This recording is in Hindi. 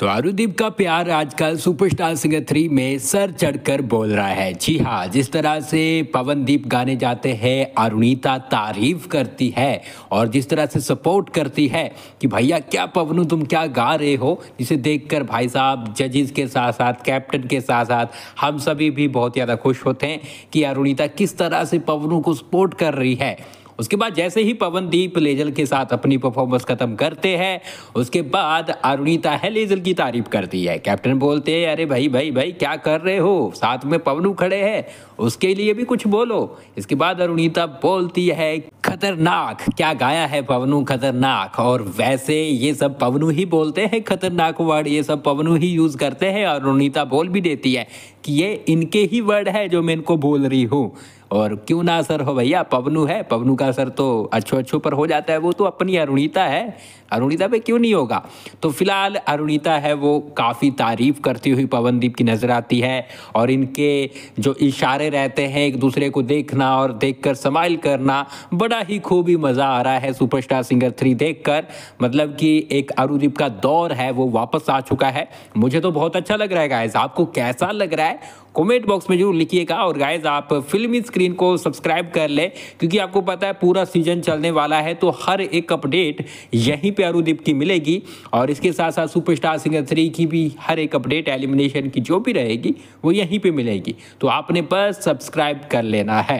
तो आरुदीप का प्यार आजकल सुपरस्टार सिंगर थ्री में सर चढ़कर बोल रहा है जी हाँ जिस तरह से पवनदीप गाने जाते हैं अरुणीता तारीफ करती है और जिस तरह से सपोर्ट करती है कि भैया क्या पवनु तुम क्या गा रहे हो जिसे देखकर भाई साहब जजेस के साथ साथ कैप्टन के साथ साथ हम सभी भी बहुत ज़्यादा खुश होते हैं कि अरुणीता किस तरह से पवनों को सपोर्ट कर रही है उसके बाद जैसे ही पवनदीप लेजल के साथ अपनी परफॉर्मेंस खत्म करते हैं उसके बाद अरुणिता है लेजल की तारीफ करती है कैप्टन बोलते हैं अरे भाई भाई भाई क्या कर रहे हो साथ में पवनू खड़े हैं उसके लिए भी कुछ बोलो इसके बाद अरुणिता बोलती है खतरनाक क्या गाया है पवनू खतरनाक और वैसे ये सब पवनू ही बोलते हैं खतरनाक वर्ड ये सब पवनू ही यूज़ करते हैं और अरुणिता बोल भी देती है कि ये इनके ही वर्ड है जो मैं इनको बोल रही हूँ और क्यों ना असर हो भैया पवनू है पवनू का असर तो अच्छो अच्छो पर हो जाता है वो तो अपनी अरुणिता है अरुणिता पे क्यों नहीं होगा तो फिलहाल अरुणिता है वो काफ़ी तारीफ करती हुई पवनदीप की नज़र आती है और इनके जो इशारे रहते हैं एक दूसरे को देखना और देख कर समाइल करना बड़ा ही खूब ही मज़ा आ रहा है सुपरस्टार सिंगर थ्री देख कर मतलब कि एक अरुदीप का दौर है वो वापस आ चुका है मुझे तो बहुत अच्छा लग रहा है गाइज आपको कैसा लग रहा है कमेंट बॉक्स में जरूर लिखिएगा और गाइज आप फिल्मी स्क्रीन को सब्सक्राइब कर ले क्योंकि आपको पता है पूरा सीजन चलने वाला है तो हर एक अपडेट यहीं पे अरुदीप की मिलेगी और इसके साथ साथ सुपरस्टार सिंगर थ्री की भी हर एक अपडेट एलिमिनेशन की जो भी रहेगी वो यहीं पर मिलेगी तो आपने बस सब्सक्राइब कर लेना है